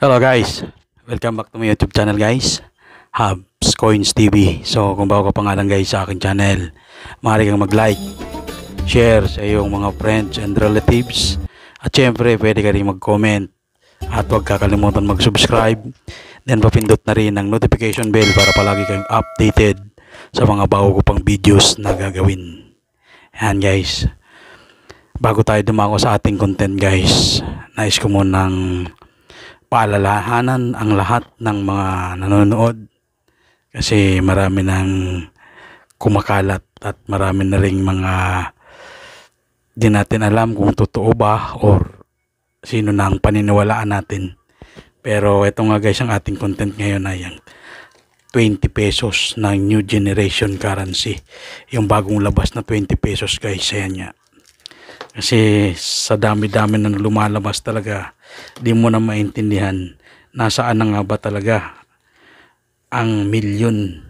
Hello guys, welcome back to my YouTube channel guys Hubs Coins TV So kung bago ka pa guys sa akin channel Maaari kang mag like, share sa iyong mga friends and relatives At syempre pwede ka rin mag comment At huwag kakalimutan mag subscribe Then papindot na rin ang notification bell para palagi kang updated Sa mga bago ko pang videos na gagawin Ayan guys Bago tayo dumako sa ating content guys Nice ko munang paalalahanan ang lahat ng mga nanonood kasi marami nang kumakalat at marami na ring mga di natin alam kung totoo ba or sino na ang paniniwalaan natin. Pero ito nga guys, ang ating content ngayon ay ang 20 pesos ng new generation currency. Yung bagong labas na 20 pesos guys, ayan niya. Kasi sa dami-dami na lumalabas talaga, di mo na maintindihan nasaan na nga ba talaga ang milyon,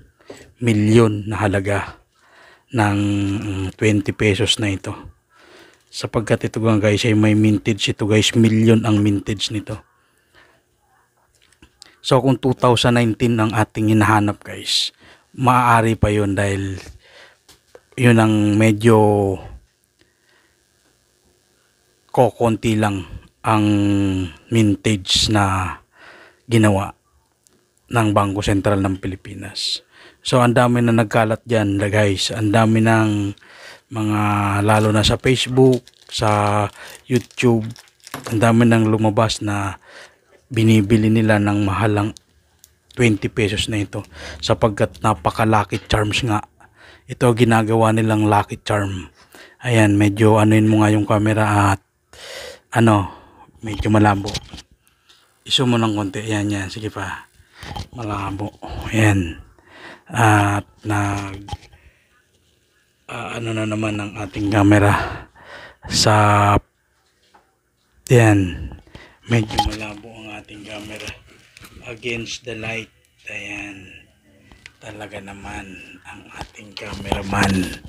milyon na halaga ng 20 mm, pesos na ito. Sapagkat ito guys ay may mintage ito guys, milyon ang mintage nito. So kung 2019 ang ating hinahanap guys, maaari pa yon dahil yun ang medyo kokonti lang ang mintage na ginawa ng Bangko Sentral ng Pilipinas. So ang dami na nagkalat dyan guys. Ang dami ng mga lalo na sa Facebook, sa YouTube. Ang dami nang lumabas na binibili nila ng mahalang 20 pesos na ito sapagkat napaka lucky charms nga. Ito ginagawa nilang lucky charm. Ayan, medyo anuin mo nga yung camera at ano medyo malabo Isu mo ng konti yan yan sige pa malabo yan at nag uh, ano na naman ang ating camera sa yan medyo malabo ang ating camera against the light ayan talaga naman ang ating cameraman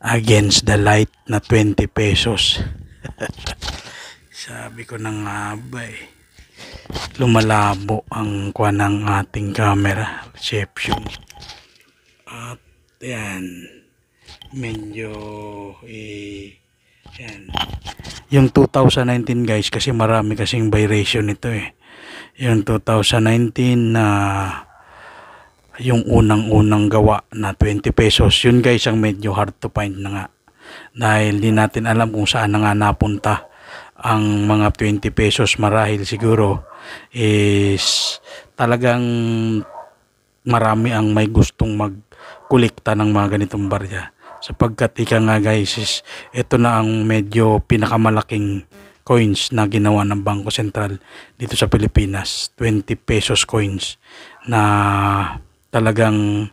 against the light na 20 pesos sabi ko na nga ba eh lumalabo ang kuwan ng ating camera reception at yan medyo eh, yan yung 2019 guys kasi marami kasing vibration nito eh yung 2019 na uh, yung unang-unang gawa na 20 pesos yun guys ang medyo hard to find na nga dahil di natin alam kung saan na nga napunta ang mga 20 pesos marahil siguro is talagang marami ang may gustong magkulikta ng mga ganitong barya sapagkat ika nga guys is ito na ang medyo pinakamalaking coins na ginawa ng Bangko Sentral dito sa Pilipinas 20 pesos coins na talagang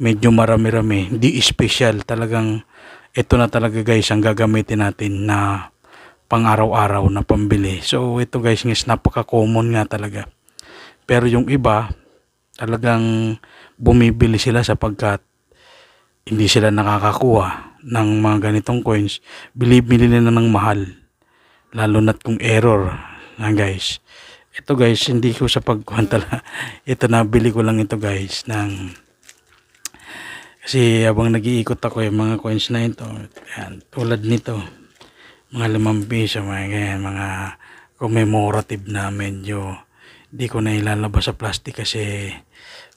medyo marami-rami di special talagang ito na talaga guys ang gagamitin natin na pang araw-araw na pambili. So ito guys guys napaka-common nga talaga. Pero yung iba talagang bumibili sila sapagkat hindi sila nakakakuha ng mga ganitong coins. Believe me nila ng mahal. Lalo na't kung error. nga guys. Ito guys, hindi ko sa pagkuhan talaga. Ito na, bili ko lang ito guys ng kasi habang nag-iikot ako yung mga coins na ito, yan, tulad nito, mga limang piso, mga, ganyan, mga commemorative na medyo di ko na ilalabas sa plastic kasi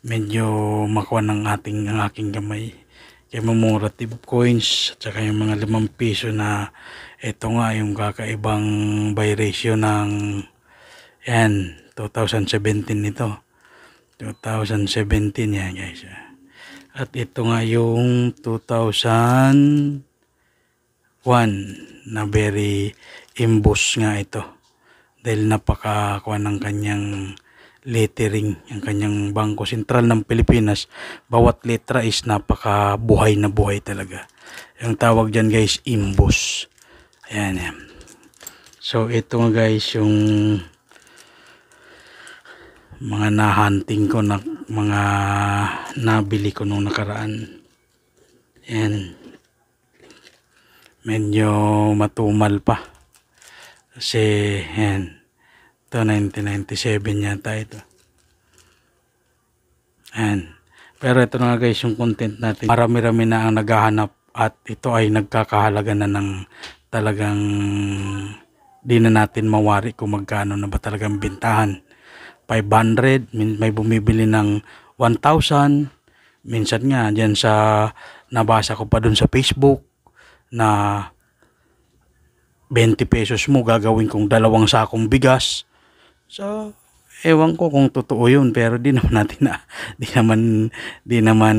medyo makuha ng ating ang aking gamay. Commemorative coins at saka yung mga limang piso na ito nga yung kakaibang by ratio ng yan 2017 nito. 2017 yan guys. At ito nga yung 2001 na very imbus nga ito. Dahil napakakuha ng kanyang lettering, ang kanyang Bangko Sentral ng Pilipinas. Bawat letra is napakabuhay na buhay talaga. Yung tawag dyan guys, imbus. Ayan yan. So ito nga guys yung mga nahunting ko na mga nabili ko nung nakaraan and medyo matumal pa kasi yan ito 1997 yata ito yan pero ito na guys yung content natin marami rami na ang naghahanap at ito ay nagkakahalaga na ng talagang di na natin mawari kung magkano na ba talagang bintahan 500, may bumibili ng 1,000. Minsan nga diyan sa nabasa ko pa doon sa Facebook na 20 pesos mo gagawin kong dalawang sakong bigas. So, ewan ko kung totoo 'yun pero di naman natin na, di naman di naman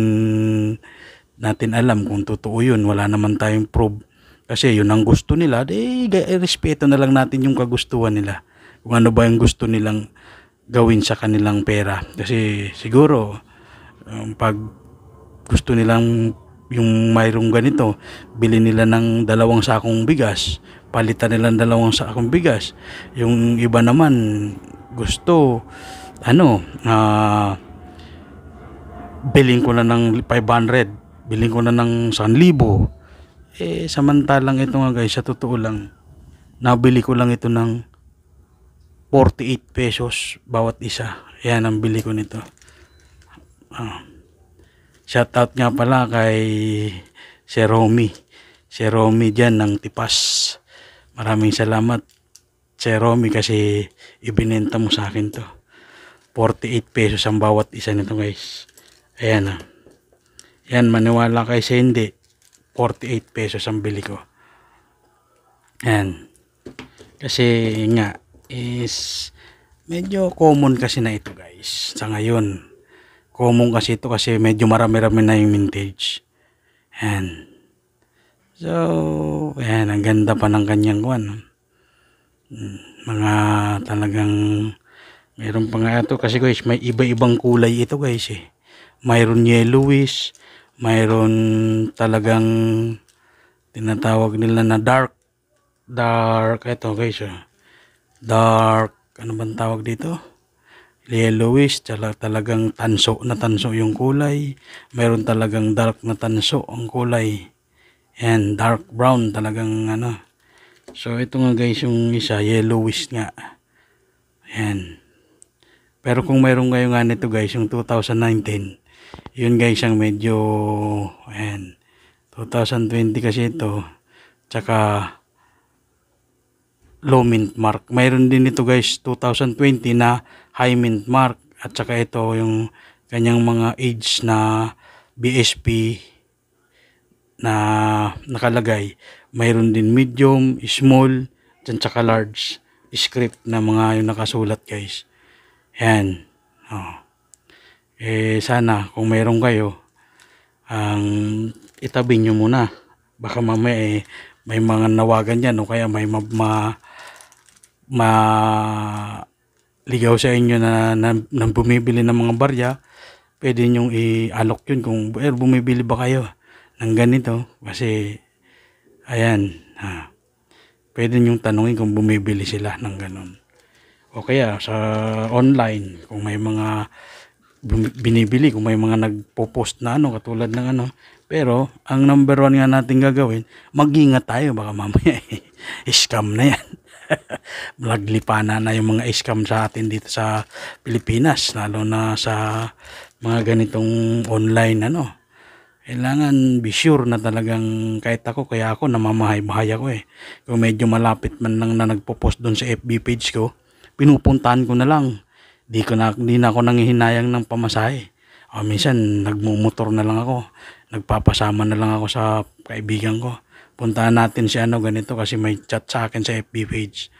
natin alam kung totoo 'yun. Wala naman tayong proof kasi yun ang gusto nila, di respeto na lang natin yung kagustuhan nila. Kung ano ba yung gusto nilang gawin sa kanilang pera kasi siguro um, pag gusto nilang yung mayroong ganito bili nila ng dalawang sakong bigas palitan nila ng dalawang sakong bigas yung iba naman gusto ano uh, biling ko na ng 500 biling ko na ng 1,000 eh samantalang ito nga guys sa totoo lang nabili ko lang ito ng 48 pesos bawat isa. Yan ang bili ko nito. Ah. Shout out nga pala kay si Romy. Si Romy dyan ng Tipas. Maraming salamat. Si Romy kasi ibinenta mo sa akin to. 48 pesos ang bawat isa nito guys. Ayan ah. Yan maniwala kay sa hindi. 48 pesos ang bili ko. Ayan. Kasi nga is medyo common kasi na ito guys sa ngayon common kasi ito kasi medyo marami-rami na yung vintage and so ayan ang ganda pa ng kanyang kwan hmm, mga talagang meron pa nga ito kasi guys may iba-ibang kulay ito guys eh mayroon yellowish mayroon talagang tinatawag nila na dark dark ito guys oh dark, ano bang tawag dito? Yellowish, talagang tanso na tanso yung kulay. Meron talagang dark na tanso ang kulay. And dark brown talagang ano. So ito nga guys yung isa, yellowish nga. Ayan. Pero kung meron kayo nga nito guys, yung 2019, yun guys ang medyo, ayan, 2020 kasi ito, tsaka low mint mark. Mayroon din ito guys 2020 na high mint mark at saka ito yung kanyang mga age na BSP na nakalagay. Mayroon din medium, small, at saka large script na mga yung nakasulat guys. Yan. Oh. Eh sana kung mayroon kayo ang um, itabi nyo muna. Baka mamaya eh may mga nawagan yan o kaya may ma, ma, ma ligaw sa inyo na, na, na bumibili ng mga barya pwede nyong i-alok yun kung eh, bumibili ba kayo ng ganito kasi ayan ha pwede nyong tanungin kung bumibili sila ng ganun o kaya sa online kung may mga binibili kung may mga nagpo-post na ano katulad ng ano pero ang number one nga natin gagawin mag-ingat tayo baka mamaya eh, scam na yan naglipana na yung mga scam sa atin dito sa Pilipinas lalo na sa mga ganitong online ano kailangan be sure na talagang kahit ako kaya ako namamahay-bahay ako eh kung medyo malapit man lang na nagpo-post doon sa FB page ko pinupuntahan ko na lang Di, ko na, di na ako nanghihinayang ng pamasahe. O ah, minsan, nagmumotor na lang ako. Nagpapasama na lang ako sa kaibigan ko. Puntahan natin si ano ganito kasi may chat sa akin sa FB page.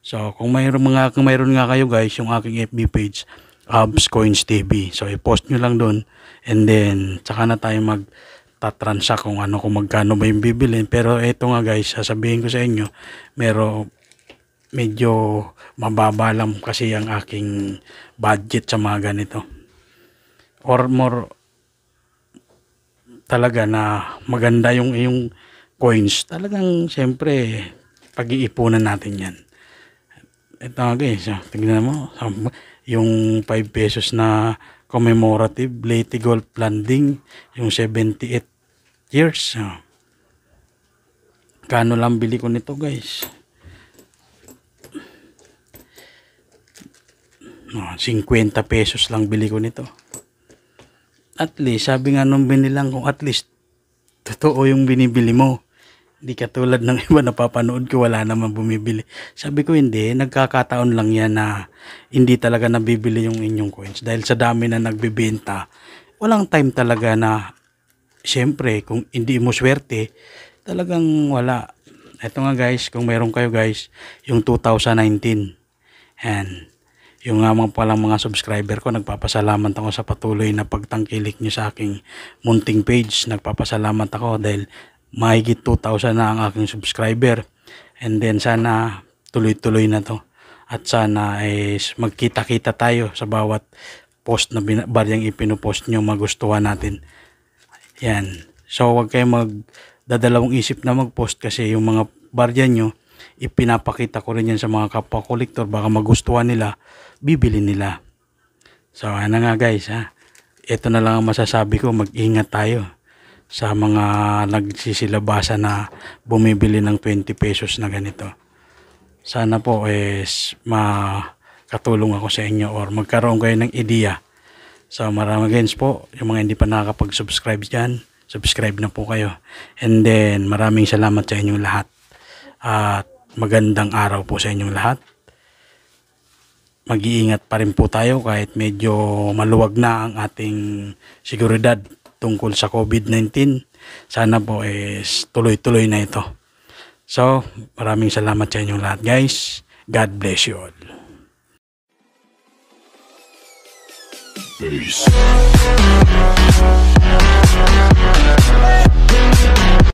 So, kung mayroon, mga, kung mayroon nga kayo guys, yung aking FB page, Abs Coins TV. So, i-post nyo lang doon. And then, tsaka na tayo mag tatransa kung ano kung magkano ba yung bibilin pero eto nga guys sasabihin ko sa inyo pero medyo mababa lang kasi ang aking budget sa mga ganito or more talaga na maganda yung yung coins talagang syempre pag-iipunan natin yan ito nga guys ah, tingnan mo yung 5 pesos na commemorative late gold landing yung 78 years ah. kano lang bili ko nito guys No, 50 pesos lang bili ko nito. At least, sabi nga nung binilang ko, at least, totoo yung binibili mo. Hindi katulad ng iba napapanood ko, wala naman bumibili. Sabi ko hindi, nagkakataon lang yan na hindi talaga nabibili yung inyong coins. Dahil sa dami na nagbibenta, walang time talaga na, syempre, kung hindi mo swerte, talagang wala. Ito nga guys, kung meron kayo guys, yung 2019. And yung nga mga palang mga subscriber ko nagpapasalamat ako sa patuloy na pagtangkilik niyo sa aking munting page nagpapasalamat ako dahil mahigit 2,000 na ang aking subscriber and then sana tuloy-tuloy na to at sana is magkita-kita tayo sa bawat post na baryang ipinopost nyo magustuhan natin yan so wag kayong magdadalawang isip na mag-post kasi yung mga barya nyo ipinapakita ko rin yan sa mga kapwa collector baka magustuhan nila bibili nila so ano nga guys ha ito na lang ang masasabi ko mag-ingat tayo sa mga nagsisilabasa na bumibili ng 20 pesos na ganito sana po is eh, makatulong ako sa inyo or magkaroon kayo ng idea so maraming against po yung mga hindi pa nakakapag-subscribe dyan subscribe na po kayo and then maraming salamat sa inyong lahat at Magandang araw po sa inyong lahat. Mag-iingat pa rin po tayo kahit medyo maluwag na ang ating seguridad tungkol sa COVID-19. Sana po is tuloy-tuloy na ito. So, maraming salamat sa inyong lahat guys. God bless you all. Peace.